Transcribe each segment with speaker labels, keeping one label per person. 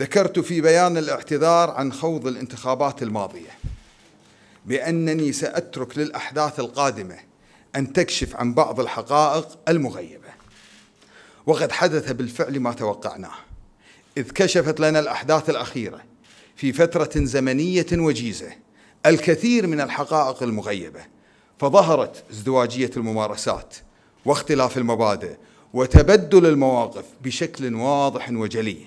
Speaker 1: ذكرت في بيان الاعتذار عن خوض الانتخابات الماضيه بانني ساترك للاحداث القادمه ان تكشف عن بعض الحقائق المغيبه وقد حدث بالفعل ما توقعناه اذ كشفت لنا الاحداث الاخيره في فتره زمنيه وجيزه الكثير من الحقائق المغيبه فظهرت ازدواجيه الممارسات واختلاف المبادئ وتبدل المواقف بشكل واضح وجلي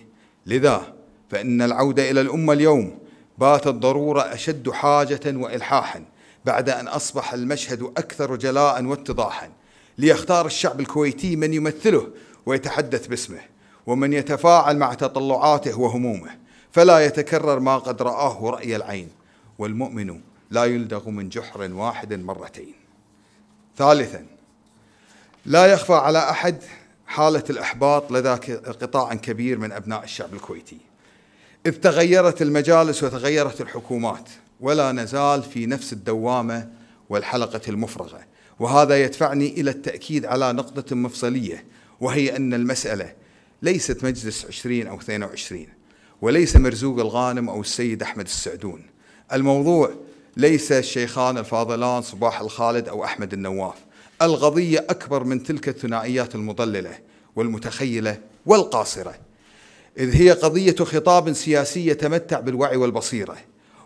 Speaker 1: لذا فإن العودة إلى الأمة اليوم باتت ضرورة أشد حاجة وإلحاحا بعد أن أصبح المشهد أكثر جلاء واتضاحا ليختار الشعب الكويتي من يمثله ويتحدث باسمه ومن يتفاعل مع تطلعاته وهمومه فلا يتكرر ما قد رآه رأي العين والمؤمن لا يلدغ من جحر واحد مرتين ثالثا لا يخفى على أحد حالة الإحباط لدى قطاع كبير من أبناء الشعب الكويتي إذ تغيرت المجالس وتغيرت الحكومات ولا نزال في نفس الدوامة والحلقة المفرغة وهذا يدفعني إلى التأكيد على نقطة مفصلية وهي أن المسألة ليست مجلس 20 أو 22 وليس مرزوق الغانم أو السيد أحمد السعدون الموضوع ليس الشيخان الفاضلان صباح الخالد أو أحمد النواف القضية أكبر من تلك الثنائيات المضللة والمتخيلة والقاصرة إذ هي قضية خطاب سياسي يتمتع بالوعي والبصيرة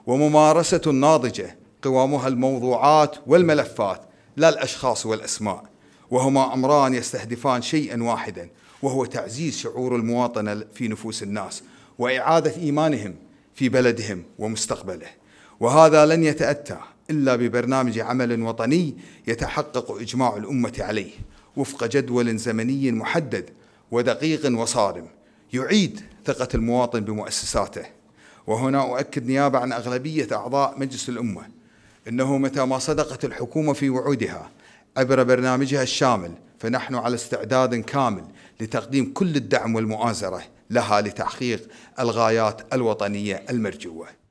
Speaker 1: وممارسة ناضجة قوامها الموضوعات والملفات لا الأشخاص والأسماء وهما أمران يستهدفان شيئا واحدا وهو تعزيز شعور المواطنة في نفوس الناس وإعادة إيمانهم في بلدهم ومستقبله وهذا لن يتأتى إلا ببرنامج عمل وطني يتحقق إجماع الأمة عليه وفق جدول زمني محدد ودقيق وصارم يعيد ثقة المواطن بمؤسساته وهنا أؤكد نيابة عن أغلبية أعضاء مجلس الأمة أنه متى ما صدقت الحكومة في وعودها عبر برنامجها الشامل فنحن على استعداد كامل لتقديم كل الدعم والمؤازرة لها لتحقيق الغايات الوطنية المرجوة